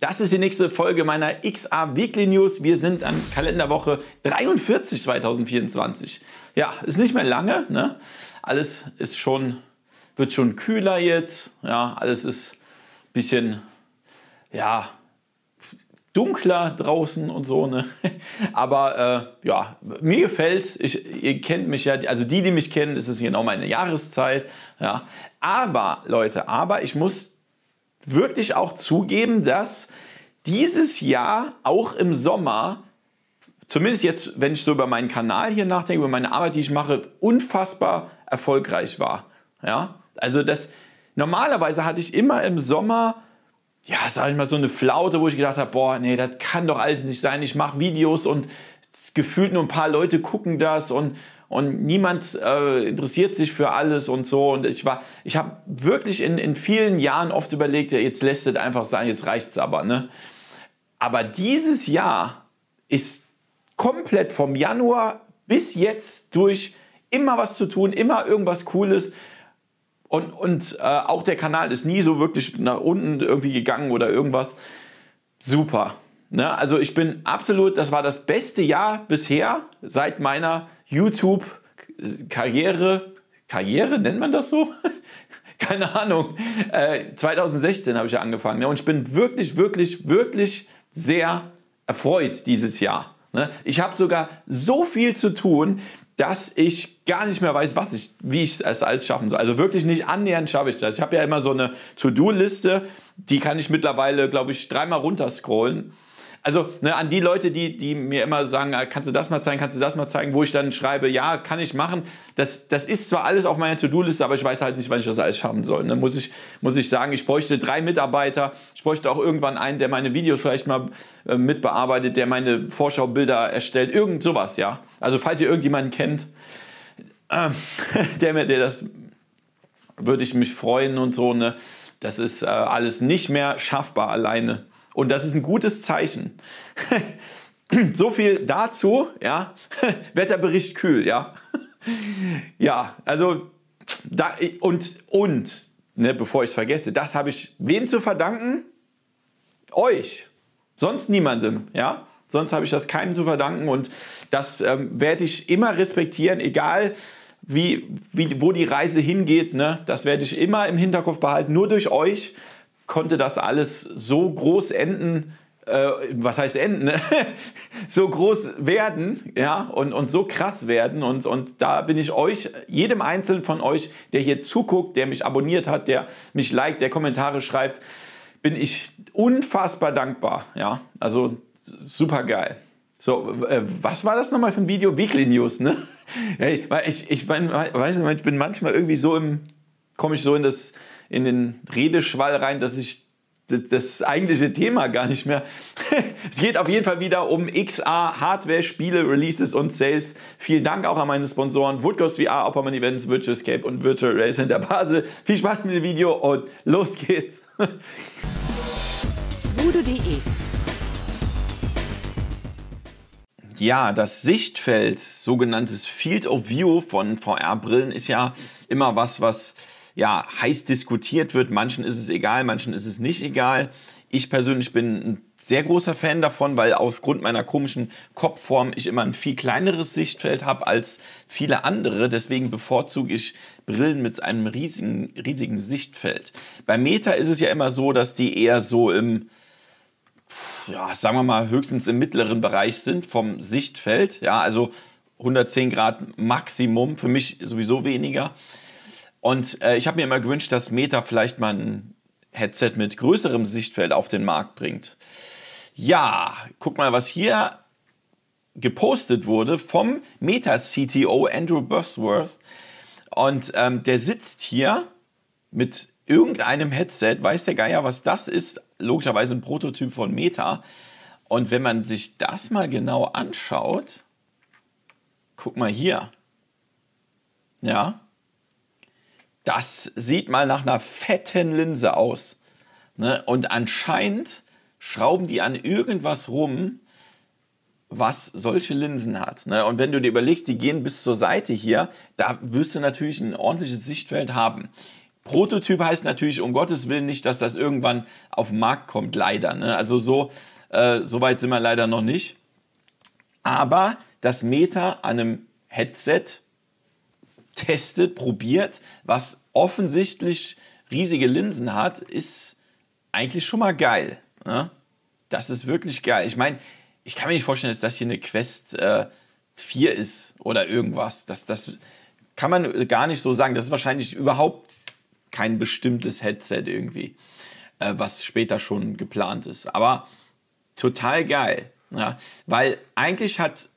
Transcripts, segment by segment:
Das ist die nächste Folge meiner XA Weekly News. Wir sind an Kalenderwoche 43 2024. Ja, ist nicht mehr lange. Ne? Alles ist schon, wird schon kühler jetzt. Ja, alles ist ein bisschen, ja, dunkler draußen und so. Ne? Aber äh, ja, mir gefällt es. ihr kennt mich ja, also die, die mich kennen, ist es genau meine Jahreszeit. Ja. Aber, Leute, aber ich muss wirklich auch zugeben, dass dieses Jahr auch im Sommer, zumindest jetzt, wenn ich so über meinen Kanal hier nachdenke, über meine Arbeit, die ich mache, unfassbar erfolgreich war. Ja? Also das normalerweise hatte ich immer im Sommer ja, sag ich mal, so eine Flaute, wo ich gedacht habe, boah, nee, das kann doch alles nicht sein. Ich mache Videos und gefühlt nur ein paar Leute gucken das und und niemand äh, interessiert sich für alles und so. Und ich war, ich habe wirklich in, in vielen Jahren oft überlegt, ja, jetzt lässt es einfach sein, jetzt reicht es aber. Ne? Aber dieses Jahr ist komplett vom Januar bis jetzt durch immer was zu tun, immer irgendwas Cooles. Und, und äh, auch der Kanal ist nie so wirklich nach unten irgendwie gegangen oder irgendwas. Super. Ne? Also ich bin absolut, das war das beste Jahr bisher seit meiner YouTube-Karriere, Karriere nennt man das so? Keine Ahnung. Äh, 2016 habe ich ja angefangen. Ne? Und ich bin wirklich, wirklich, wirklich sehr erfreut dieses Jahr. Ne? Ich habe sogar so viel zu tun, dass ich gar nicht mehr weiß, was ich, wie ich es alles schaffen soll. Also wirklich nicht annähernd schaffe ich das. Ich habe ja immer so eine To-Do-Liste, die kann ich mittlerweile, glaube ich, dreimal runterscrollen also ne, an die Leute, die, die mir immer sagen, äh, kannst du das mal zeigen, kannst du das mal zeigen, wo ich dann schreibe, ja, kann ich machen. Das, das ist zwar alles auf meiner To-Do-Liste, aber ich weiß halt nicht, wann ich das alles haben soll. Ne? Muss, ich, muss ich sagen, ich bräuchte drei Mitarbeiter, ich bräuchte auch irgendwann einen, der meine Videos vielleicht mal äh, mitbearbeitet, der meine Vorschaubilder erstellt, irgend sowas, ja. Also falls ihr irgendjemanden kennt, äh, der mir, der das, würde ich mich freuen und so, ne. Das ist äh, alles nicht mehr schaffbar alleine. Und das ist ein gutes Zeichen. so viel dazu, ja. Wetterbericht kühl, ja. ja, also da, und, und, ne, bevor ich es vergesse, das habe ich wem zu verdanken? Euch. Sonst niemandem, ja. Sonst habe ich das keinem zu verdanken und das ähm, werde ich immer respektieren, egal wie, wie, wo die Reise hingeht. Ne? Das werde ich immer im Hinterkopf behalten. Nur durch euch konnte das alles so groß enden, äh, was heißt enden, ne? so groß werden, ja, und, und so krass werden. Und, und da bin ich euch, jedem Einzelnen von euch, der hier zuguckt, der mich abonniert hat, der mich liked, der Kommentare schreibt, bin ich unfassbar dankbar, ja. Also super geil. So, äh, was war das nochmal für ein Video? Weekly News, ne? Hey, ich, ich, mein, weiß nicht, ich bin manchmal irgendwie so im, komme ich so in das in den Redeschwall rein, dass ich das eigentliche Thema gar nicht mehr. es geht auf jeden Fall wieder um XA, Hardware, Spiele, Releases und Sales. Vielen Dank auch an meine Sponsoren Woodghost VR, Opperman Events, Virtual Escape und Virtual Race Center Basel. Viel Spaß mit dem Video und los geht's. Ja, das Sichtfeld, sogenanntes Field of View von VR-Brillen, ist ja immer was, was ja, heiß diskutiert wird. Manchen ist es egal, manchen ist es nicht egal. Ich persönlich bin ein sehr großer Fan davon, weil aufgrund meiner komischen Kopfform ich immer ein viel kleineres Sichtfeld habe als viele andere. Deswegen bevorzuge ich Brillen mit einem riesigen, riesigen Sichtfeld. Bei Meta ist es ja immer so, dass die eher so im, ja, sagen wir mal, höchstens im mittleren Bereich sind vom Sichtfeld. Ja, also 110 Grad Maximum, für mich sowieso weniger. Und äh, ich habe mir immer gewünscht, dass Meta vielleicht mal ein Headset mit größerem Sichtfeld auf den Markt bringt. Ja, guck mal, was hier gepostet wurde vom Meta-CTO Andrew Bosworth. Und ähm, der sitzt hier mit irgendeinem Headset, weiß der Geier, was das ist. Logischerweise ein Prototyp von Meta. Und wenn man sich das mal genau anschaut, guck mal hier. Ja, das sieht mal nach einer fetten Linse aus. Ne? Und anscheinend schrauben die an irgendwas rum, was solche Linsen hat. Ne? Und wenn du dir überlegst, die gehen bis zur Seite hier, da wirst du natürlich ein ordentliches Sichtfeld haben. Prototyp heißt natürlich um Gottes Willen nicht, dass das irgendwann auf den Markt kommt, leider. Ne? Also so, äh, so weit sind wir leider noch nicht. Aber das Meta an einem Headset testet, probiert, was offensichtlich riesige Linsen hat, ist eigentlich schon mal geil. Ne? Das ist wirklich geil. Ich meine, ich kann mir nicht vorstellen, dass das hier eine Quest äh, 4 ist oder irgendwas. Das, das kann man gar nicht so sagen. Das ist wahrscheinlich überhaupt kein bestimmtes Headset irgendwie, äh, was später schon geplant ist. Aber total geil. Ja? Weil eigentlich hat,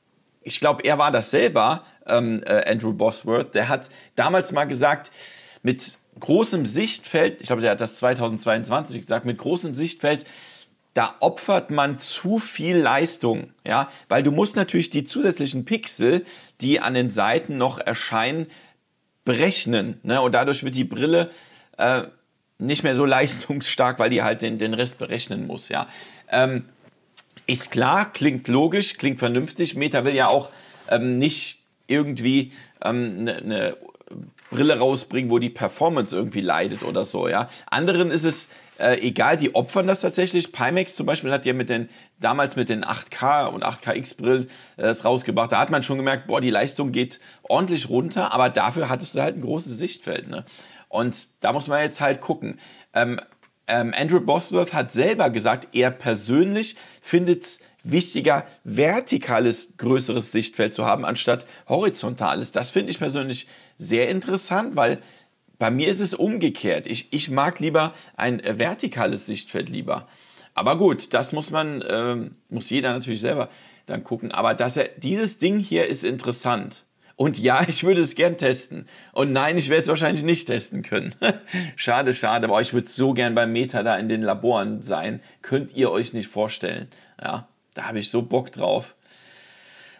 ich glaube, er war das selber, ähm, äh, Andrew Bosworth, der hat damals mal gesagt, mit großem Sichtfeld, ich glaube, der hat das 2022 gesagt, mit großem Sichtfeld, da opfert man zu viel Leistung, ja, weil du musst natürlich die zusätzlichen Pixel, die an den Seiten noch erscheinen, berechnen, ne? und dadurch wird die Brille äh, nicht mehr so leistungsstark, weil die halt den, den Rest berechnen muss, ja. Ähm, ist klar, klingt logisch, klingt vernünftig. Meta will ja auch ähm, nicht irgendwie eine ähm, ne, ne Brille rausbringen, wo die Performance irgendwie leidet oder so, ja. Anderen ist es äh, egal, die opfern das tatsächlich. Pimax zum Beispiel hat ja mit den, damals mit den 8K und 8KX-Brillen äh, das rausgebracht. Da hat man schon gemerkt, boah, die Leistung geht ordentlich runter, aber dafür hattest du halt ein großes Sichtfeld, ne? Und da muss man jetzt halt gucken. Ähm, ähm, Andrew Bosworth hat selber gesagt, er persönlich findet es wichtiger, vertikales, größeres Sichtfeld zu haben, anstatt horizontales. Das finde ich persönlich sehr interessant, weil bei mir ist es umgekehrt. Ich, ich mag lieber ein äh, vertikales Sichtfeld lieber. Aber gut, das muss man, äh, muss jeder natürlich selber dann gucken. Aber dass er, dieses Ding hier ist interessant. Und ja, ich würde es gern testen. Und nein, ich werde es wahrscheinlich nicht testen können. schade, schade. Aber ich würde so gern beim Meta da in den Laboren sein. Könnt ihr euch nicht vorstellen. Ja. Da habe ich so Bock drauf.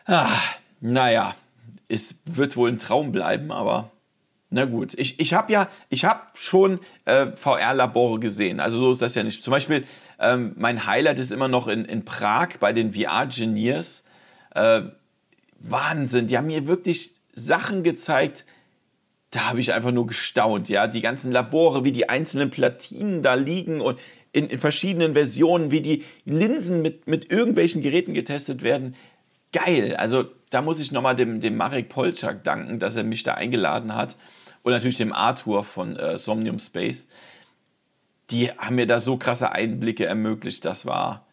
Ah, naja, es wird wohl ein Traum bleiben, aber na gut. Ich, ich habe ja, ich habe schon äh, VR-Labore gesehen. Also so ist das ja nicht. Zum Beispiel, ähm, mein Highlight ist immer noch in, in Prag bei den VR-Geniers. Äh, Wahnsinn, die haben mir wirklich Sachen gezeigt, da habe ich einfach nur gestaunt, ja. Die ganzen Labore, wie die einzelnen Platinen da liegen und in, in verschiedenen Versionen, wie die Linsen mit, mit irgendwelchen Geräten getestet werden. Geil. Also da muss ich nochmal dem, dem Marek Polczak danken, dass er mich da eingeladen hat. Und natürlich dem Arthur von äh, Somnium Space. Die haben mir da so krasse Einblicke ermöglicht. Das war.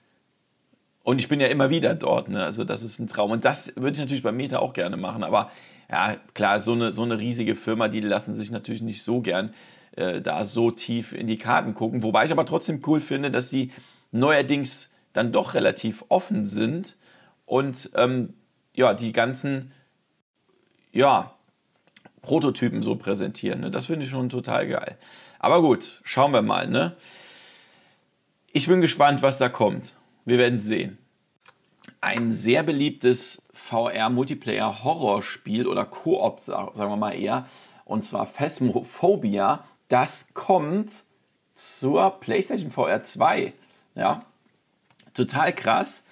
Und ich bin ja immer wieder dort. Ne? Also, das ist ein Traum. Und das würde ich natürlich bei Meta auch gerne machen. Aber ja, klar, so eine, so eine riesige Firma, die lassen sich natürlich nicht so gern äh, da so tief in die Karten gucken. Wobei ich aber trotzdem cool finde, dass die neuerdings dann doch relativ offen sind und ähm, ja, die ganzen ja, Prototypen so präsentieren. Ne? Das finde ich schon total geil. Aber gut, schauen wir mal. Ne? Ich bin gespannt, was da kommt. Wir werden sehen. Ein sehr beliebtes VR-Multiplayer-Horrorspiel oder Koop, sagen wir mal eher, und zwar Phasmophobia, das kommt zur PlayStation VR 2. Ja, total krass.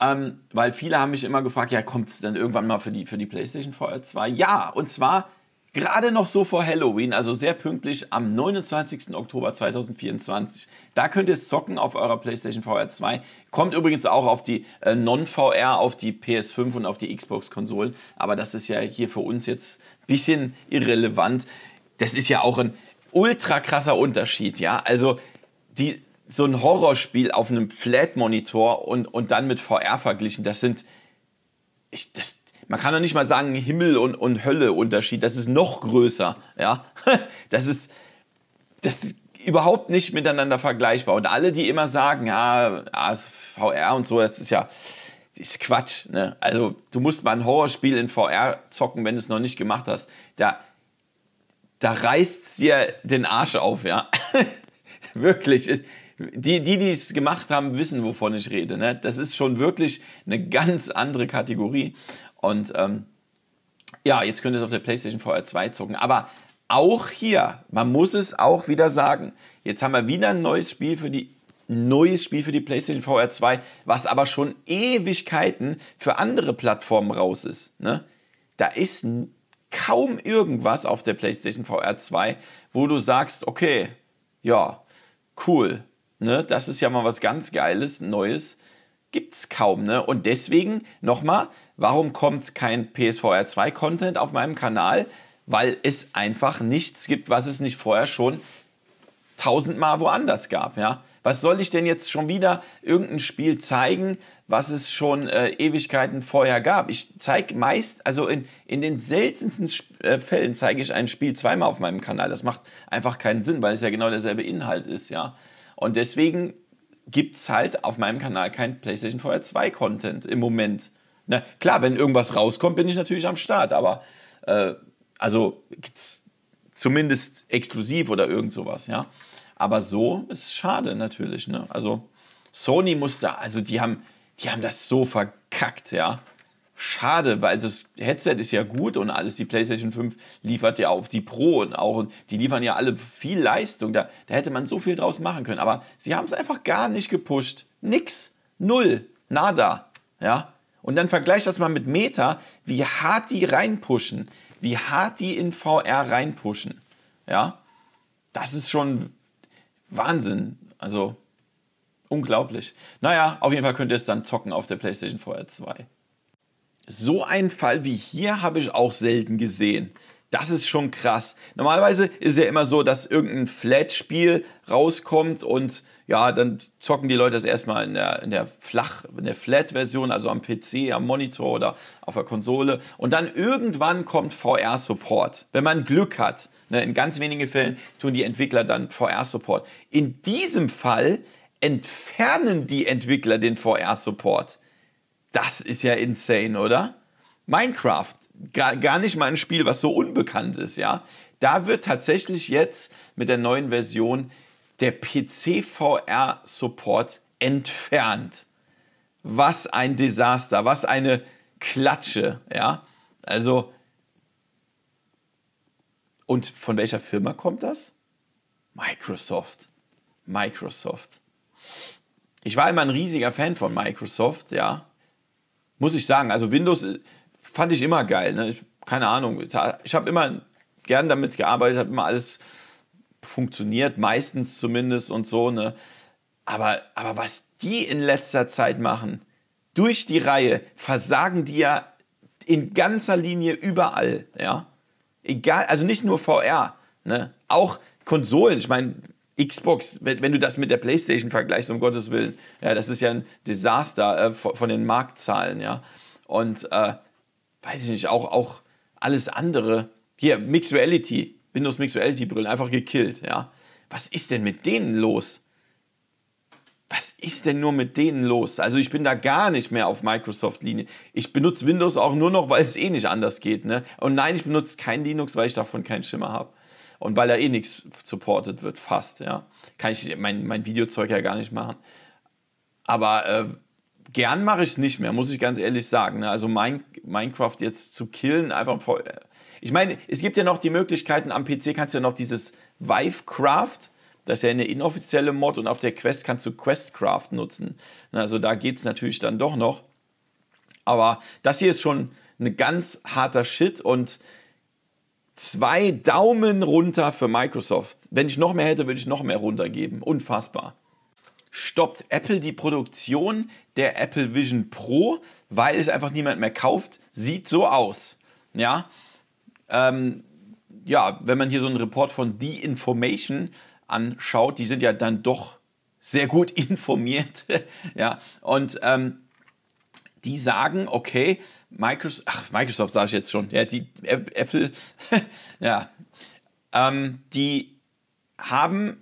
Ähm, weil viele haben mich immer gefragt, ja, kommt es denn irgendwann mal für die, für die PlayStation VR 2? Ja, und zwar Gerade noch so vor Halloween, also sehr pünktlich am 29. Oktober 2024. Da könnt ihr zocken auf eurer PlayStation VR 2. Kommt übrigens auch auf die äh, Non-VR, auf die PS5 und auf die Xbox-Konsolen. Aber das ist ja hier für uns jetzt ein bisschen irrelevant. Das ist ja auch ein ultra krasser Unterschied, ja. Also die, so ein Horrorspiel auf einem Flat-Monitor und, und dann mit VR verglichen, das sind. Ich, das, man kann doch nicht mal sagen Himmel und, und Hölle Unterschied, das ist noch größer, ja. Das ist, das ist überhaupt nicht miteinander vergleichbar. Und alle, die immer sagen, ja, VR und so, das ist ja, das ist Quatsch, ne? Also, du musst mal ein Horrorspiel in VR zocken, wenn du es noch nicht gemacht hast. Da, da reißt dir den Arsch auf, ja. Wirklich. Die, die es gemacht haben, wissen, wovon ich rede. Ne? Das ist schon wirklich eine ganz andere Kategorie. Und ähm, ja, jetzt könnte es auf der PlayStation VR 2 zocken. Aber auch hier, man muss es auch wieder sagen, jetzt haben wir wieder ein neues Spiel für die neues Spiel für die PlayStation VR 2, was aber schon Ewigkeiten für andere Plattformen raus ist. Ne? Da ist kaum irgendwas auf der PlayStation VR 2, wo du sagst, okay, ja, cool, ne? das ist ja mal was ganz Geiles, Neues gibt es kaum. Ne? Und deswegen nochmal, warum kommt kein PSVR 2 Content auf meinem Kanal? Weil es einfach nichts gibt, was es nicht vorher schon tausendmal woanders gab. Ja? Was soll ich denn jetzt schon wieder irgendein Spiel zeigen, was es schon äh, Ewigkeiten vorher gab? Ich zeige meist, also in, in den seltensten äh, Fällen zeige ich ein Spiel zweimal auf meinem Kanal. Das macht einfach keinen Sinn, weil es ja genau derselbe Inhalt ist, ja. Und deswegen gibt es halt auf meinem Kanal kein PlayStation VR 2 Content im Moment. Na, klar, wenn irgendwas rauskommt, bin ich natürlich am Start, aber äh, also zumindest exklusiv oder irgend sowas, ja. Aber so ist schade natürlich, ne? Also Sony musste, also die haben, die haben das so verkackt, ja schade, weil das Headset ist ja gut und alles. Die PlayStation 5 liefert ja auch die Pro und auch die liefern ja alle viel Leistung. Da, da hätte man so viel draus machen können. Aber sie haben es einfach gar nicht gepusht. Nix. Null. Nada. Ja. Und dann vergleich das mal mit Meta, wie hart die reinpushen. Wie hart die in VR reinpushen. Ja. Das ist schon Wahnsinn. Also. Unglaublich. Naja, auf jeden Fall könnt ihr es dann zocken auf der PlayStation VR 2 so einen Fall wie hier habe ich auch selten gesehen. Das ist schon krass. Normalerweise ist es ja immer so, dass irgendein Flat-Spiel rauskommt und ja, dann zocken die Leute das erstmal in der, in der Flach, in der Flat-Version, also am PC, am Monitor oder auf der Konsole. Und dann irgendwann kommt VR-Support. Wenn man Glück hat. Ne, in ganz wenigen Fällen tun die Entwickler dann VR-Support. In diesem Fall entfernen die Entwickler den VR-Support. Das ist ja insane, oder? Minecraft, gar, gar nicht mal ein Spiel, was so unbekannt ist, ja. Da wird tatsächlich jetzt mit der neuen Version der PC-VR-Support entfernt. Was ein Desaster, was eine Klatsche, ja. Also, und von welcher Firma kommt das? Microsoft. Microsoft. Ich war immer ein riesiger Fan von Microsoft, ja muss ich sagen. Also Windows äh, fand ich immer geil. Ne? Ich, keine Ahnung. Ich habe immer gern damit gearbeitet, habe immer alles funktioniert, meistens zumindest und so. Ne? Aber, aber was die in letzter Zeit machen, durch die Reihe, versagen die ja in ganzer Linie überall. Ja? Egal, also nicht nur VR, ne? auch Konsolen. Ich meine, Xbox, wenn, wenn, du das mit der PlayStation vergleichst, um Gottes Willen, ja, das ist ja ein Desaster äh, von, von, den Marktzahlen, ja. Und äh, weiß ich nicht, auch, auch alles andere. Hier, Mixed Reality, Windows Mixed Reality Brillen, einfach gekillt, ja. Was ist denn mit denen los? Was ist denn nur mit denen los? Also ich bin da gar nicht mehr auf Microsoft-Linie. Ich benutze Windows auch nur noch, weil es eh nicht anders geht. Ne? Und nein, ich benutze kein Linux, weil ich davon keinen Schimmer habe. Und weil da eh nichts supportet wird, fast, ja. Kann ich mein, mein Videozeug ja gar nicht machen. Aber äh, gern mache ich es nicht mehr, muss ich ganz ehrlich sagen. Ne? Also mein, Minecraft jetzt zu killen, einfach voll. Äh, ich meine, es gibt ja noch die Möglichkeiten, am PC kannst du ja noch dieses Vivecraft, das ist ja eine inoffizielle Mod und auf der Quest kannst du Questcraft nutzen. Ne? Also da geht es natürlich dann doch noch. Aber das hier ist schon ein ganz harter Shit und Zwei Daumen runter für Microsoft. Wenn ich noch mehr hätte, würde ich noch mehr runtergeben. Unfassbar. Stoppt Apple die Produktion der Apple Vision Pro, weil es einfach niemand mehr kauft? Sieht so aus. Ja, ähm, ja wenn man hier so einen Report von The Information anschaut, die sind ja dann doch sehr gut informiert. ja, und ähm, die sagen, okay, Microsoft, ach, Microsoft sage ich jetzt schon, ja, die Apple, ja, ähm, die haben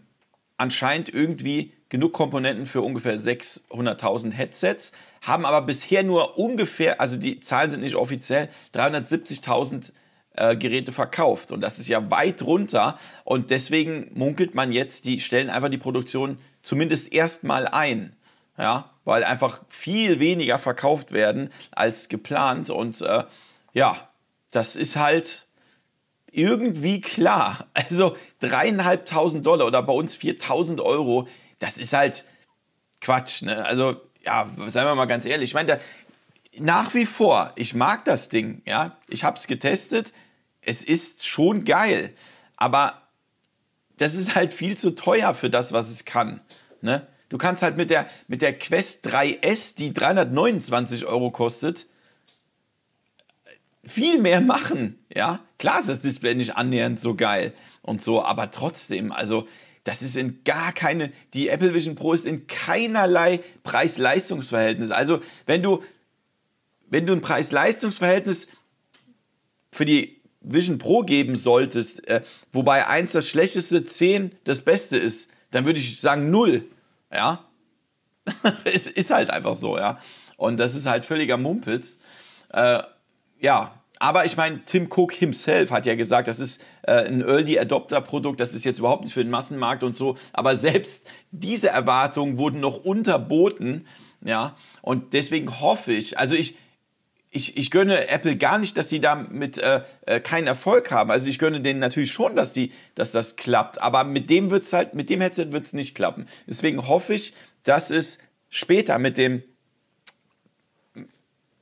anscheinend irgendwie genug Komponenten für ungefähr 600.000 Headsets, haben aber bisher nur ungefähr, also die Zahlen sind nicht offiziell, 370.000 äh, Geräte verkauft. Und das ist ja weit runter. Und deswegen munkelt man jetzt, die stellen einfach die Produktion zumindest erstmal ein ja, weil einfach viel weniger verkauft werden als geplant und äh, ja, das ist halt irgendwie klar. Also dreieinhalbtausend Dollar oder bei uns 4000 Euro, das ist halt Quatsch, ne? Also ja, seien wir mal ganz ehrlich, ich meine, nach wie vor, ich mag das Ding, ja, ich habe es getestet, es ist schon geil, aber das ist halt viel zu teuer für das, was es kann, ne? Du kannst halt mit der, mit der Quest 3S, die 329 Euro kostet, viel mehr machen. Ja, klar ist das Display nicht annähernd so geil und so, aber trotzdem, also das ist in gar keine, die Apple Vision Pro ist in keinerlei Preis-Leistungs-Verhältnis. Also wenn du, wenn du ein Preis-Leistungs-Verhältnis für die Vision Pro geben solltest, äh, wobei eins das schlechteste, 10 das beste ist, dann würde ich sagen 0. Ja. es ist halt einfach so, ja. Und das ist halt völliger Mumpitz. Äh, ja, aber ich meine, Tim Cook himself hat ja gesagt, das ist äh, ein Early Adopter Produkt, das ist jetzt überhaupt nicht für den Massenmarkt und so. Aber selbst diese Erwartungen wurden noch unterboten. Ja, und deswegen hoffe ich, also ich, ich, ich gönne Apple gar nicht, dass sie damit äh, äh, keinen Erfolg haben. Also ich gönne denen natürlich schon, dass, die, dass das klappt. Aber mit dem wird's halt, mit dem Headset wird es nicht klappen. Deswegen hoffe ich, dass es später mit dem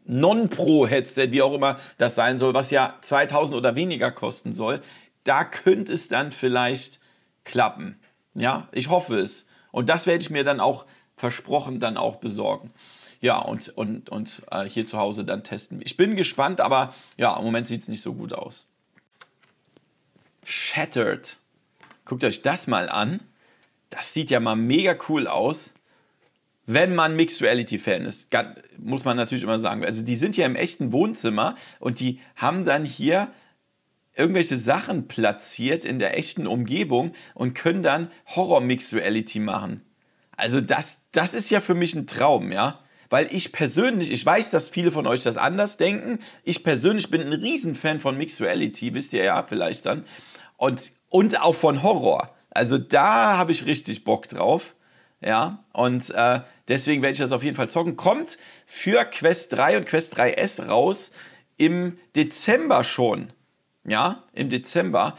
Non-Pro-Headset, wie auch immer das sein soll, was ja 2000 oder weniger kosten soll, da könnte es dann vielleicht klappen. Ja, ich hoffe es. Und das werde ich mir dann auch versprochen dann auch besorgen ja, und, und, und äh, hier zu Hause dann testen. Ich bin gespannt, aber ja, im Moment sieht es nicht so gut aus. Shattered. Guckt euch das mal an. Das sieht ja mal mega cool aus. Wenn man Mixed Reality Fan ist, muss man natürlich immer sagen. Also die sind ja im echten Wohnzimmer und die haben dann hier irgendwelche Sachen platziert in der echten Umgebung und können dann Horror Mixed Reality machen. Also das, das ist ja für mich ein Traum, ja weil ich persönlich, ich weiß, dass viele von euch das anders denken. Ich persönlich bin ein Riesenfan von Mixed Reality, wisst ihr ja vielleicht dann. Und, und auch von Horror. Also da habe ich richtig Bock drauf. Ja, und äh, deswegen werde ich das auf jeden Fall zocken. Kommt für Quest 3 und Quest 3S raus im Dezember schon. Ja, im Dezember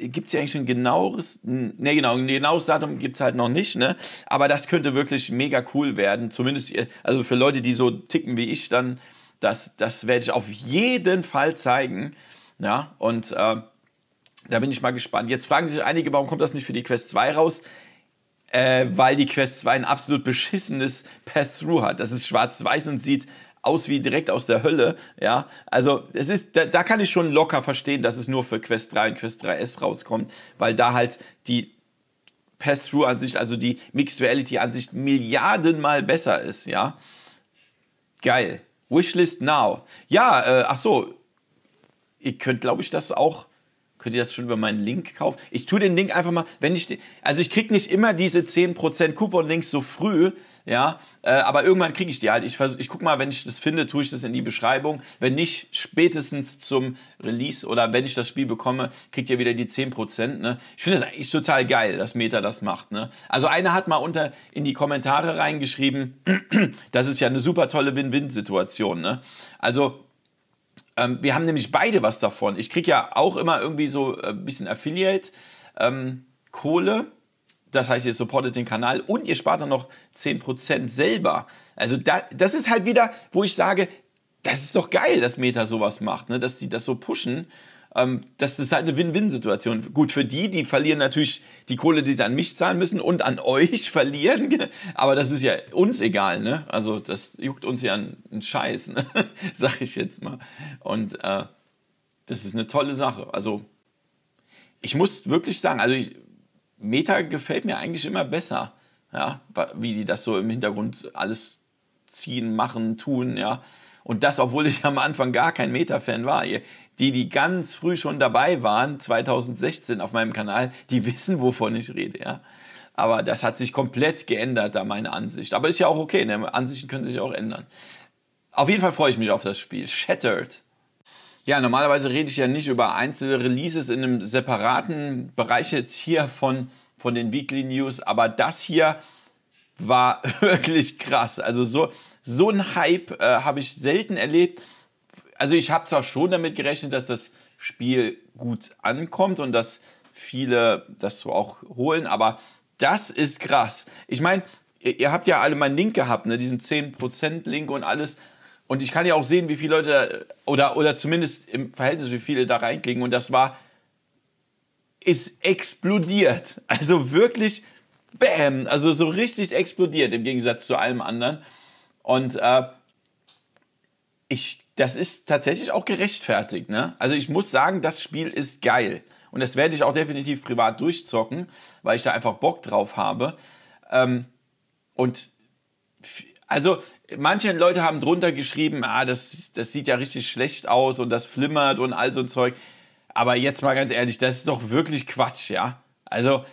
gibt es ja eigentlich ein genaueres, ne genau, ein genaues Datum gibt es halt noch nicht, ne? Aber das könnte wirklich mega cool werden. Zumindest, äh, also für Leute, die so ticken wie ich, dann, das, das werde ich auf jeden Fall zeigen. Ja, und äh, da bin ich mal gespannt. Jetzt fragen sich einige, warum kommt das nicht für die Quest 2 raus? Äh, weil die Quest 2 ein absolut beschissenes Pass-Through hat. Das ist schwarz-weiß und sieht aus wie direkt aus der Hölle. Ja, also es ist, da, da kann ich schon locker verstehen, dass es nur für Quest 3 und Quest 3S rauskommt, weil da halt die Pass-Through-Ansicht, also die Mixed Reality-Ansicht milliardenmal besser ist, ja. Geil. Wishlist now. Ja, äh, ach so. Ihr könnt, glaube ich, das auch. Könnt ihr das schon über meinen Link kaufen? Ich tue den Link einfach mal, wenn ich. Also ich kriege nicht immer diese 10% Coupon-Links so früh ja, äh, aber irgendwann kriege ich die halt. Ich, ich guck mal, wenn ich das finde, tue ich das in die Beschreibung. Wenn nicht, spätestens zum Release oder wenn ich das Spiel bekomme, kriegt ihr wieder die 10%. Ne? Ich finde das eigentlich total geil, dass Meta das macht. Ne? Also einer hat mal unter in die Kommentare reingeschrieben, das ist ja eine super tolle Win-Win-Situation. Ne? Also ähm, wir haben nämlich beide was davon. Ich kriege ja auch immer irgendwie so ein äh, bisschen Affiliate. Ähm, Kohle das heißt, ihr supportet den Kanal und ihr spart dann noch 10% selber. Also da, das ist halt wieder, wo ich sage, das ist doch geil, dass Meta sowas macht, ne? dass sie das so pushen. Ähm, das ist halt eine Win-Win-Situation. Gut, für die, die verlieren natürlich die Kohle, die sie an mich zahlen müssen und an euch verlieren. Aber das ist ja uns egal, ne? Also das juckt uns ja einen Scheiß, ne? sag ich jetzt mal. Und äh, das ist eine tolle Sache. Also ich muss wirklich sagen, also ich, Meta gefällt mir eigentlich immer besser, ja, wie die das so im Hintergrund alles ziehen, machen, tun, ja. Und das, obwohl ich am Anfang gar kein Meta-Fan war. Die, die ganz früh schon dabei waren, 2016 auf meinem Kanal, die wissen, wovon ich rede, ja. Aber das hat sich komplett geändert, da meine Ansicht. Aber ist ja auch okay, ne? Ansichten können sich auch ändern. Auf jeden Fall freue ich mich auf das Spiel. Shattered. Ja, normalerweise rede ich ja nicht über einzelne Releases in einem separaten Bereich jetzt hier von, von den Weekly News, aber das hier war wirklich krass. Also so, so ein Hype äh, habe ich selten erlebt. Also ich habe zwar schon damit gerechnet, dass das Spiel gut ankommt und dass viele das so auch holen, aber das ist krass. Ich meine, ihr, ihr habt ja alle meinen Link gehabt, ne? diesen 10%-Link und alles. Und ich kann ja auch sehen, wie viele Leute oder, oder zumindest im Verhältnis, wie viele da reinklicken. Und das war, ist explodiert. Also wirklich, bam, also so richtig explodiert im Gegensatz zu allem anderen. Und äh, ich, das ist tatsächlich auch gerechtfertigt. Ne? Also ich muss sagen, das Spiel ist geil. Und das werde ich auch definitiv privat durchzocken, weil ich da einfach Bock drauf habe. Ähm, und also manche Leute haben drunter geschrieben, ah, das, das sieht ja richtig schlecht aus und das flimmert und all so ein Zeug. Aber jetzt mal ganz ehrlich, das ist doch wirklich Quatsch, ja. Also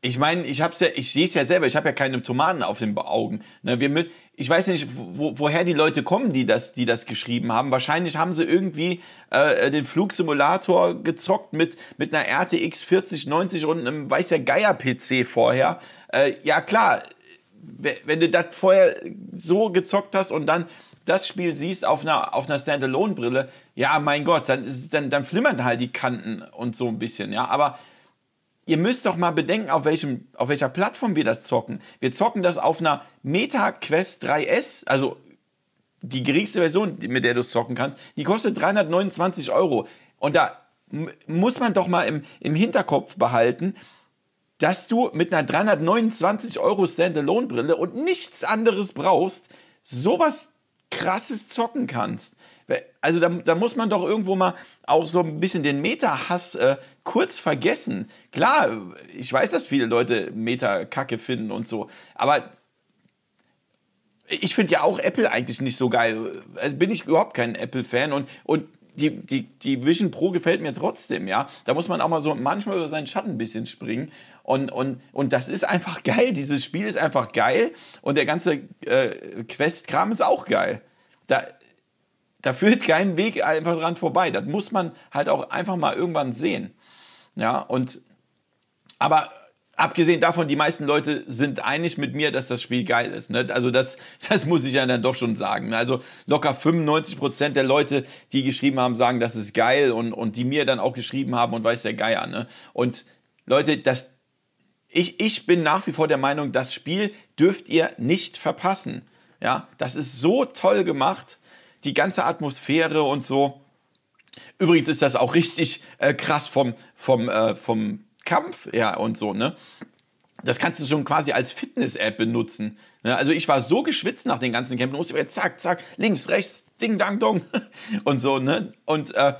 ich meine, ich ja, ich sehe es ja selber, ich habe ja keine Tomaten auf den Augen. Ne, wir ich weiß nicht, wo, woher die Leute kommen, die das, die das geschrieben haben. Wahrscheinlich haben sie irgendwie äh, den Flugsimulator gezockt mit, mit einer RTX 4090 und einem weiß der Geier-PC vorher. Äh, ja klar, wenn du das vorher so gezockt hast und dann das Spiel siehst auf einer, auf einer Standalone-Brille, ja, mein Gott, dann, ist, dann, dann flimmern halt die Kanten und so ein bisschen, ja, aber ihr müsst doch mal bedenken, auf, welchem, auf welcher Plattform wir das zocken. Wir zocken das auf einer Meta Quest 3S, also die geringste Version, mit der du es zocken kannst, die kostet 329 Euro. Und da muss man doch mal im, im Hinterkopf behalten, dass du mit einer 329 Euro Standalone-Brille und nichts anderes brauchst, sowas krasses zocken kannst. Also da, da, muss man doch irgendwo mal auch so ein bisschen den Meta-Hass äh, kurz vergessen. Klar, ich weiß, dass viele Leute Meta-Kacke finden und so, aber ich finde ja auch Apple eigentlich nicht so geil. Also bin ich überhaupt kein Apple-Fan und, und die, die, die Vision Pro gefällt mir trotzdem, ja. Da muss man auch mal so manchmal über seinen Schatten ein bisschen springen. Und, und, und das ist einfach geil. Dieses Spiel ist einfach geil. Und der ganze äh, Quest-Kram ist auch geil. Da, da führt kein Weg einfach dran vorbei. Das muss man halt auch einfach mal irgendwann sehen. Ja, und aber abgesehen davon, die meisten Leute sind einig mit mir, dass das Spiel geil ist. Ne? Also das, das muss ich ja dann doch schon sagen. Also locker 95 Prozent der Leute, die geschrieben haben, sagen, das ist geil und, und die mir dann auch geschrieben haben und weiß der Geier. Ne? Und Leute, das ich, ich bin nach wie vor der Meinung, das Spiel dürft ihr nicht verpassen. Ja, das ist so toll gemacht, die ganze Atmosphäre und so. Übrigens ist das auch richtig äh, krass vom, vom, äh, vom Kampf ja, und so, ne? Das kannst du schon quasi als Fitness-App benutzen. Ne? Also ich war so geschwitzt nach den ganzen Kämpfen, Ich musste zack, zack, links, rechts, ding, dang, dong und so, ne? Und äh,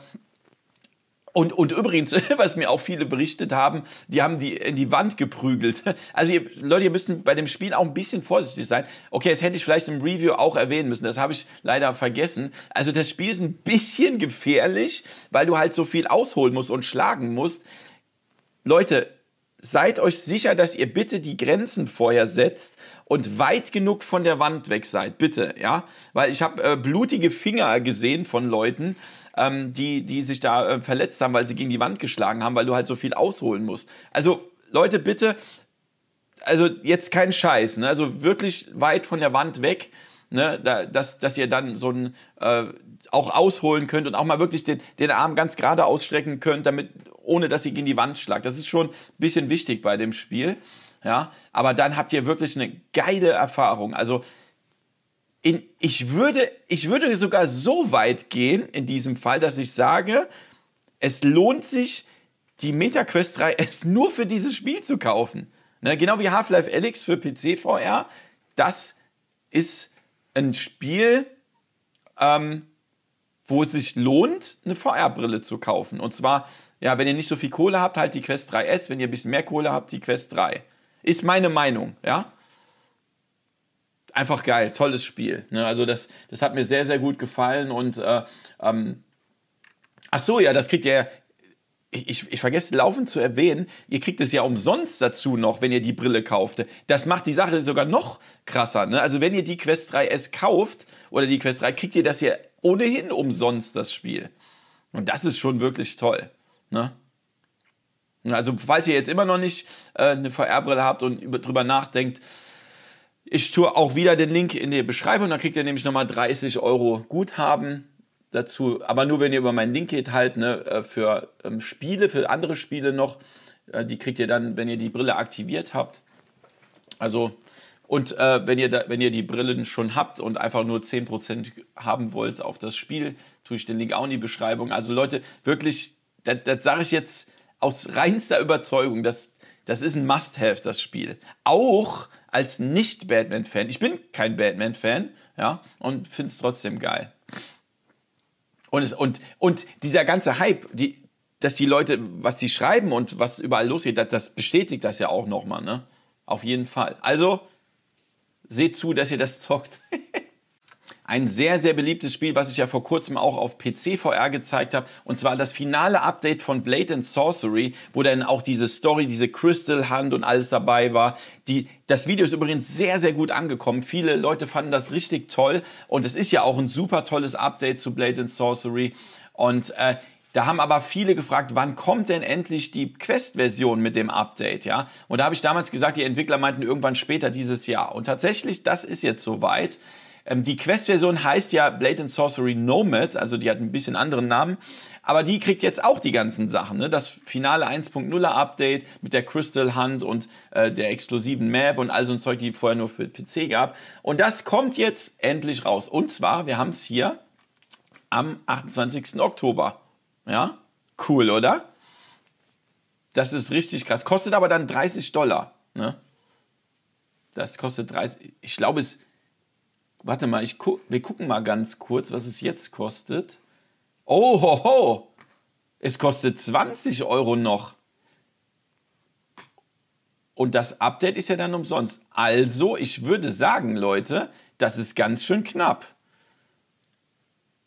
und, und übrigens, was mir auch viele berichtet haben, die haben die in die Wand geprügelt. Also ihr, Leute, ihr müsst bei dem Spiel auch ein bisschen vorsichtig sein. Okay, das hätte ich vielleicht im Review auch erwähnen müssen. Das habe ich leider vergessen. Also das Spiel ist ein bisschen gefährlich, weil du halt so viel ausholen musst und schlagen musst. Leute, seid euch sicher, dass ihr bitte die Grenzen vorher setzt und weit genug von der Wand weg seid, bitte, ja, weil ich habe äh, blutige Finger gesehen von Leuten, ähm, die, die sich da äh, verletzt haben, weil sie gegen die Wand geschlagen haben, weil du halt so viel ausholen musst. Also, Leute, bitte, also jetzt kein Scheiß, ne? also wirklich weit von der Wand weg, ne? Da, dass, dass ihr dann so ein äh, auch ausholen könnt und auch mal wirklich den, den Arm ganz gerade ausstrecken könnt, damit, ohne dass ihr gegen die Wand schlagt. Das ist schon ein bisschen wichtig bei dem Spiel. Ja, aber dann habt ihr wirklich eine geile Erfahrung. Also in, ich, würde, ich würde sogar so weit gehen in diesem Fall, dass ich sage, es lohnt sich, die MetaQuest 3 S nur für dieses Spiel zu kaufen. Ne, genau wie Half-Life Alyx für PC VR. Das ist ein Spiel, ähm, wo es sich lohnt, eine VR-Brille zu kaufen. Und zwar, ja, wenn ihr nicht so viel Kohle habt, halt die Quest 3S. Wenn ihr ein bisschen mehr Kohle habt, die Quest 3. Ist meine Meinung, ja einfach geil, tolles Spiel. Ne? Also das, das hat mir sehr, sehr gut gefallen und äh, ähm, ach so, ja, das kriegt ihr ich, ich, vergesse laufend zu erwähnen, ihr kriegt es ja umsonst dazu noch, wenn ihr die Brille kauft. Das macht die Sache sogar noch krasser. Ne? Also wenn ihr die Quest 3S kauft oder die Quest 3, kriegt ihr das ja ohnehin umsonst, das Spiel. Und das ist schon wirklich toll. Ne? Also falls ihr jetzt immer noch nicht äh, eine VR-Brille habt und über, drüber nachdenkt, ich tue auch wieder den Link in die Beschreibung, dann kriegt ihr nämlich nochmal 30 Euro Guthaben dazu. Aber nur wenn ihr über meinen Link geht, halt, ne, äh, für ähm, Spiele, für andere Spiele noch. Äh, die kriegt ihr dann, wenn ihr die Brille aktiviert habt. Also, und äh, wenn, ihr da, wenn ihr die Brillen schon habt und einfach nur 10% haben wollt auf das Spiel, tue ich den Link auch in die Beschreibung. Also, Leute, wirklich, das, das sage ich jetzt aus reinster Überzeugung, das, das ist ein Must-Have, das Spiel. Auch als Nicht-Batman-Fan. Ich bin kein Batman-Fan, ja, und finde es trotzdem geil. Und, es, und, und dieser ganze Hype, die, dass die Leute, was sie schreiben und was überall losgeht, das, das bestätigt das ja auch nochmal, ne? Auf jeden Fall. Also, seht zu, dass ihr das zockt. Ein sehr, sehr beliebtes Spiel, was ich ja vor kurzem auch auf PC VR gezeigt habe, und zwar das finale Update von Blade and Sorcery, wo dann auch diese Story, diese Crystal Hand und alles dabei war. Die, das Video ist übrigens sehr, sehr gut angekommen. Viele Leute fanden das richtig toll und es ist ja auch ein super tolles Update zu Blade and Sorcery. Und äh, da haben aber viele gefragt, wann kommt denn endlich die Quest-Version mit dem Update, ja? Und da habe ich damals gesagt, die Entwickler meinten irgendwann später dieses Jahr. Und tatsächlich, das ist jetzt soweit. Ähm, die Quest-Version heißt ja Blade and Sorcery Nomad, also die hat ein bisschen anderen Namen, aber die kriegt jetzt auch die ganzen Sachen. Ne? Das finale 1.0er Update mit der Crystal Hunt und äh, der exklusiven Map und all so ein Zeug, die vorher nur für PC gab. Und das kommt jetzt endlich raus. Und zwar, wir haben es hier am 28. Oktober. Ja, cool, oder? Das ist richtig krass. Kostet aber dann 30 Dollar. Ne? Das kostet 30. Ich glaube, es Warte mal, ich gu wir gucken mal ganz kurz, was es jetzt kostet. Oh, ho, ho. Es kostet 20 Euro noch. Und das Update ist ja dann umsonst. Also, ich würde sagen, Leute, das ist ganz schön knapp.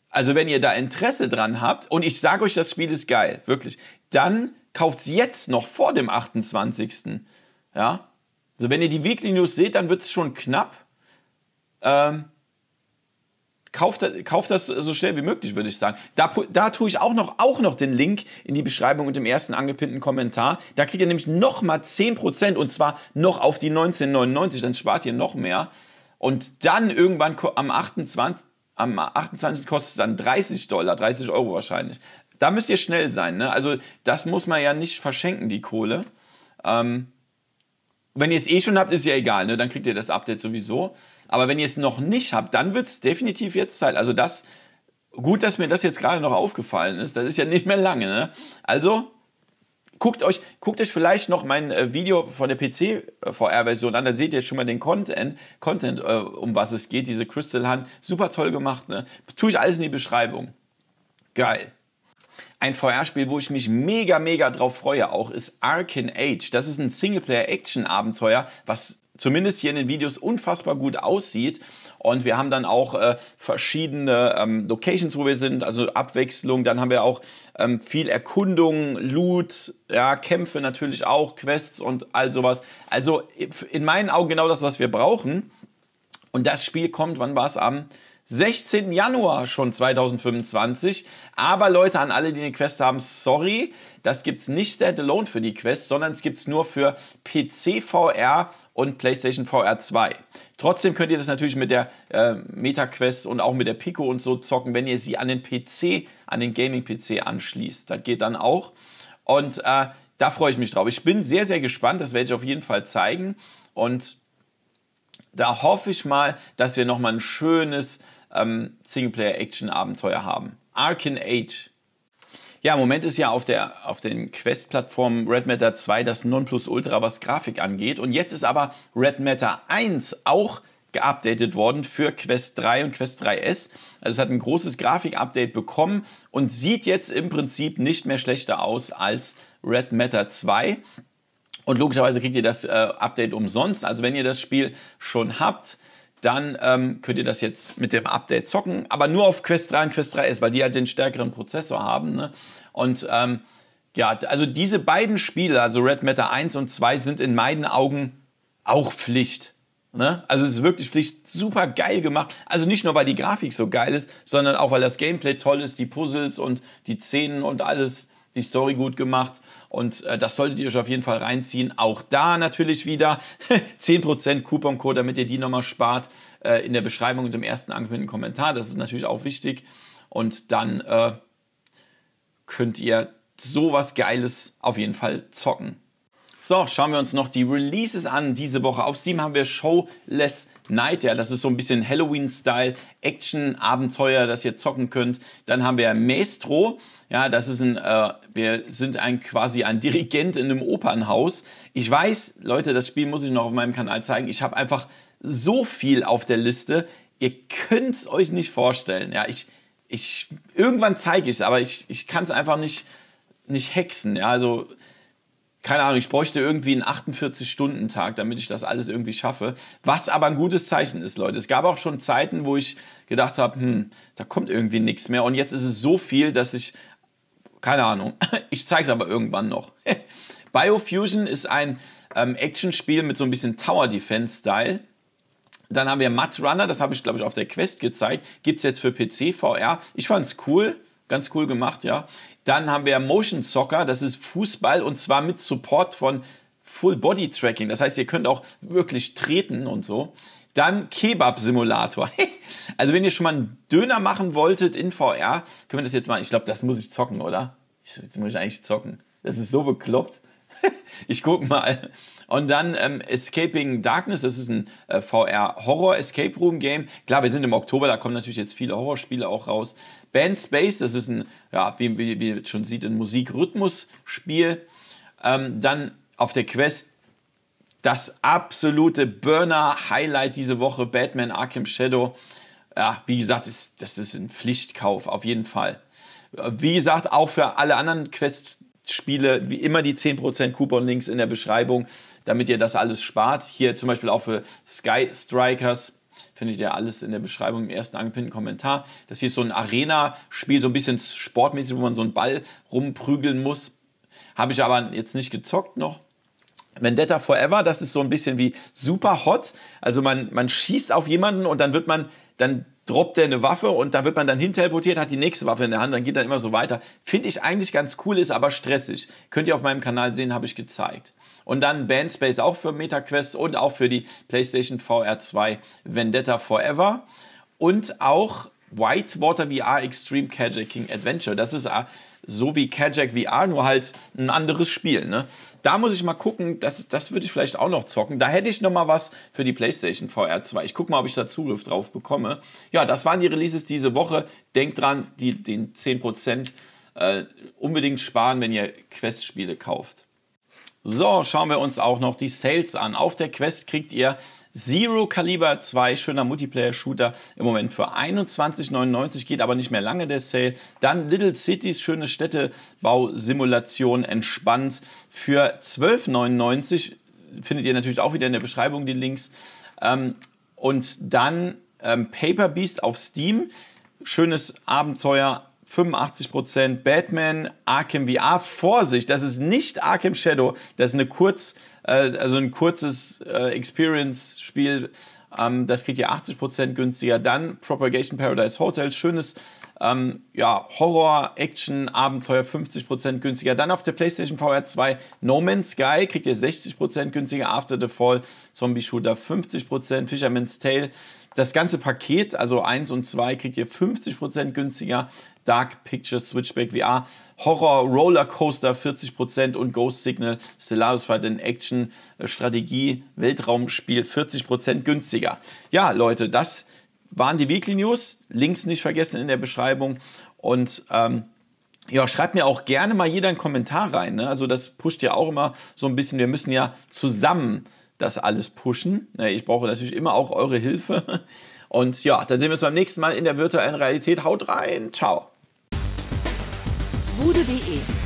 Also, wenn ihr da Interesse dran habt, und ich sage euch, das Spiel ist geil, wirklich, dann kauft es jetzt noch vor dem 28. Ja? Also, wenn ihr die Weekly News seht, dann wird es schon knapp. Ähm, kauft, kauft das so schnell wie möglich, würde ich sagen. Da, da tue ich auch noch, auch noch den Link in die Beschreibung und im ersten angepinnten Kommentar. Da kriegt ihr nämlich nochmal 10% und zwar noch auf die 19,99, dann spart ihr noch mehr. Und dann irgendwann am 28. Am 28. kostet es dann 30 Dollar, 30 Euro wahrscheinlich. Da müsst ihr schnell sein. Ne? Also das muss man ja nicht verschenken, die Kohle. Ähm, wenn ihr es eh schon habt, ist ja egal. Ne? Dann kriegt ihr das Update sowieso. Aber wenn ihr es noch nicht habt, dann wird es definitiv jetzt Zeit. Also das, gut, dass mir das jetzt gerade noch aufgefallen ist. Das ist ja nicht mehr lange. Ne? Also guckt euch, guckt euch vielleicht noch mein äh, Video von der PC-VR-Version an. Da seht ihr jetzt schon mal den Content, Content äh, um was es geht. Diese Crystal Hand, super toll gemacht. Ne? Tue ich alles in die Beschreibung. Geil. Ein VR-Spiel, wo ich mich mega, mega drauf freue, auch ist Arkane Age. Das ist ein Singleplayer-Action-Abenteuer, was zumindest hier in den Videos unfassbar gut aussieht. Und wir haben dann auch äh, verschiedene ähm, Locations, wo wir sind, also Abwechslung. Dann haben wir auch ähm, viel Erkundung, Loot, ja, Kämpfe natürlich auch, Quests und all sowas. Also äh, in meinen Augen genau das, was wir brauchen. Und das Spiel kommt, wann war es am 16. Januar schon 2025. Aber Leute, an alle, die eine Quest haben, sorry, das gibt es nicht standalone für die Quest, sondern es gibt es nur für PC VR und PlayStation VR 2. Trotzdem könnt ihr das natürlich mit der äh, Meta-Quest und auch mit der Pico und so zocken, wenn ihr sie an den PC, an den Gaming-PC anschließt. Das geht dann auch. Und äh, da freue ich mich drauf. Ich bin sehr, sehr gespannt. Das werde ich auf jeden Fall zeigen. Und da hoffe ich mal, dass wir nochmal ein schönes ähm, Singleplayer-Action-Abenteuer haben. Arcane Age. Ja, im Moment ist ja auf, der, auf den Quest-Plattformen Red Matter 2 das Nonplusultra, was Grafik angeht. Und jetzt ist aber Red Matter 1 auch geupdatet worden für Quest 3 und Quest 3S. Also es hat ein großes Grafik-Update bekommen und sieht jetzt im Prinzip nicht mehr schlechter aus als Red Matter 2. Und logischerweise kriegt ihr das äh, Update umsonst. Also wenn ihr das Spiel schon habt, dann ähm, könnt ihr das jetzt mit dem Update zocken, aber nur auf Quest 3 und Quest 3S, weil die halt den stärkeren Prozessor haben. Ne? Und ähm, ja, also diese beiden Spiele, also Red Matter 1 und 2, sind in meinen Augen auch Pflicht. Ne? Also es ist wirklich Pflicht, super geil gemacht. Also nicht nur, weil die Grafik so geil ist, sondern auch, weil das Gameplay toll ist, die Puzzles und die Szenen und alles die Story gut gemacht und äh, das solltet ihr euch auf jeden Fall reinziehen. Auch da natürlich wieder 10% Couponcode, damit ihr die nochmal spart äh, in der Beschreibung und im ersten angekündigten Kommentar. Das ist natürlich auch wichtig und dann äh, könnt ihr sowas Geiles auf jeden Fall zocken. So, schauen wir uns noch die Releases an diese Woche. Auf Steam haben wir Showless Night, ja, das ist so ein bisschen Halloween-Style, Action-Abenteuer, das ihr zocken könnt. Dann haben wir Maestro, ja, das ist ein, äh, wir sind ein, quasi ein Dirigent in einem Opernhaus. Ich weiß, Leute, das Spiel muss ich noch auf meinem Kanal zeigen. Ich habe einfach so viel auf der Liste. Ihr könnt es euch nicht vorstellen. Ja, ich, ich, irgendwann zeige ich es, aber ich, ich kann es einfach nicht, nicht hexen. Ja, also keine Ahnung, ich bräuchte irgendwie einen 48-Stunden-Tag, damit ich das alles irgendwie schaffe. Was aber ein gutes Zeichen ist, Leute. Es gab auch schon Zeiten, wo ich gedacht habe, hm, da kommt irgendwie nichts mehr. Und jetzt ist es so viel, dass ich, keine Ahnung, ich zeige es aber irgendwann noch. Biofusion ist ein ähm, Actionspiel mit so ein bisschen Tower Defense-Style. Dann haben wir Mud Runner, das habe ich, glaube ich, auf der Quest gezeigt. Gibt es jetzt für PC, VR. Ich fand es cool, ganz cool gemacht, ja. Dann haben wir Motion Soccer, das ist Fußball und zwar mit Support von Full Body Tracking. Das heißt, ihr könnt auch wirklich treten und so. Dann Kebab Simulator. also, wenn ihr schon mal einen Döner machen wolltet in VR, können wir das jetzt mal. Ich glaube, das muss ich zocken, oder? Jetzt muss ich eigentlich zocken. Das ist so bekloppt. ich gucke mal. Und dann ähm, Escaping Darkness, das ist ein äh, VR-Horror-Escape Room-Game. Klar, wir sind im Oktober, da kommen natürlich jetzt viele Horrorspiele auch raus. Band Space, das ist ein, ja, wie, ihr schon sieht, ein Musik-Rhythmus-Spiel. Ähm, dann auf der Quest das absolute Burner-Highlight diese Woche, Batman Arkham Shadow. Ja, wie gesagt, das, das ist ein Pflichtkauf, auf jeden Fall. Wie gesagt, auch für alle anderen Quest-Spiele, wie immer die 10% Coupon-Links in der Beschreibung damit ihr das alles spart. Hier zum Beispiel auch für Sky Strikers findet ihr alles in der Beschreibung im ersten angepinnten Kommentar. Das hier ist so ein Arena-Spiel, so ein bisschen sportmäßig, wo man so einen Ball rumprügeln muss. Habe ich aber jetzt nicht gezockt noch. Vendetta Forever, das ist so ein bisschen wie super hot. Also man, man schießt auf jemanden und dann wird man, dann droppt er eine Waffe und dann wird man dann hinteleportiert, hat die nächste Waffe in der Hand, dann geht dann immer so weiter. Finde ich eigentlich ganz cool, ist aber stressig. Könnt ihr auf meinem Kanal sehen, habe ich gezeigt. Und dann Bandspace auch für MetaQuest und auch für die PlayStation VR 2 Vendetta Forever. Und auch Whitewater VR Extreme Carjacking Adventure. Das ist äh, so wie Carjack VR, nur halt ein anderes Spiel. Ne? Da muss ich mal gucken, das, das würde ich vielleicht auch noch zocken. Da hätte ich noch mal was für die PlayStation VR 2. Ich gucke mal, ob ich da Zugriff drauf bekomme. Ja, das waren die Releases diese Woche. Denkt dran, die, den 10% äh, unbedingt sparen, wenn ihr Quest-Spiele kauft. So, schauen wir uns auch noch die Sales an. Auf der Quest kriegt ihr Zero Caliber 2, schöner Multiplayer-Shooter im Moment für 21,99, geht aber nicht mehr lange der Sale. Dann Little Cities, schöne Städtebausimulation, entspannt für 12,99. Findet ihr natürlich auch wieder in der Beschreibung die Links. Ähm, und dann ähm, Paper Beast auf Steam, schönes Abenteuer 85% Batman Arkham VR. Vorsicht, das ist nicht Arkham Shadow, das ist eine kurz, äh, also ein kurzes äh, Experience-Spiel. Ähm, das kriegt ihr 80% günstiger. Dann Propagation Paradise Hotel, schönes ähm, ja, Horror, Action, Abenteuer 50% günstiger. Dann auf der PlayStation VR 2 No Man's Sky kriegt ihr 60% günstiger. After the Fall, Zombie Shooter 50%, Fisherman's Tale. Das ganze Paket, also 1 und 2, kriegt ihr 50% günstiger. Dark Pictures, Switchback VR, Horror, Rollercoaster 40% und Ghost Signal, Stellaris Fight in Action, äh, Strategie, Weltraumspiel 40% günstiger. Ja, Leute, das waren die Weekly News. Links nicht vergessen in der Beschreibung. Und ähm, ja, schreibt mir auch gerne mal jeder einen Kommentar rein. Ne? Also das pusht ja auch immer so ein bisschen. Wir müssen ja zusammen das alles pushen. Ne, ich brauche natürlich immer auch eure Hilfe. Und ja, dann sehen wir uns beim nächsten Mal in der virtuellen Realität. Haut rein. Ciao bude.de